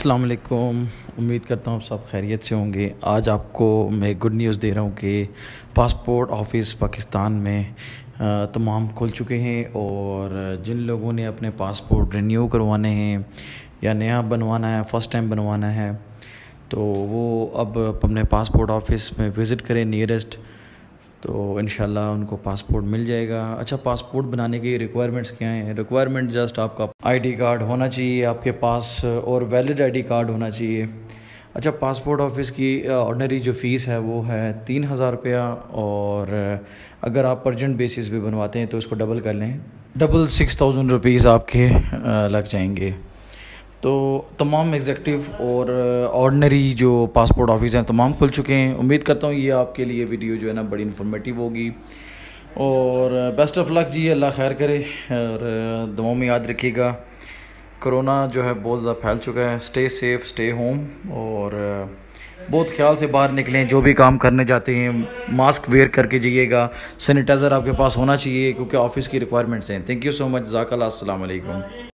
असलकुम उम्मीद करता हूँ सब खैरियत से होंगे आज आपको मैं गुड न्यूज़ दे रहा हूँ कि पासपोर्ट ऑफिस पाकिस्तान में तमाम खुल चुके हैं और जिन लोगों ने अपने पासपोर्ट रिन्यू करवाने हैं या नया बनवाना है फ़र्स्ट टाइम बनवाना है तो वो अब अपने पासपोर्ट ऑफिस में विज़िट करें नियरेस्ट तो इन उनको पासपोर्ट मिल जाएगा अच्छा पासपोर्ट बनाने की रिक्वायरमेंट्स क्या हैं रिक्वायरमेंट जस्ट आपका आईडी कार्ड होना चाहिए आपके पास और वैलिड आईडी कार्ड होना चाहिए अच्छा पासपोर्ट ऑफिस की ऑर्डनरी जो फ़ीस है वो है तीन हज़ार रुपया और अगर आप अर्जेंट बेसिस पे बनवाते हैं तो इसको डबल कर लें डबल सिक्स थाउजेंड रुपीज़ आपके लग जाएंगे तो तमाम एग्जेक्टिव और ऑर्डनरी uh, जो पासपोर्ट ऑफिस हैं तमाम खुल चुके हैं उम्मीद करता हूँ ये आपके लिए वीडियो जो है ना बड़ी इन्फॉर्मेटिव होगी और बेस्ट ऑफ लक जी अल्लाह खैर करे और uh, दवाओं में याद रखिएगा कोरोना जो है बहुत ज़्यादा फैल चुका है स्टे सेफ स्टे होम और uh, बहुत ख्याल से बाहर निकलें जो भी काम करने जाते हैं मास्क वेयर करके जाइएगा सैनिटाइज़र आपके पास होना चाहिए क्योंकि ऑफ़िस की रिक्वायरमेंट्स हैं थैंक यू सो मच जाकल असल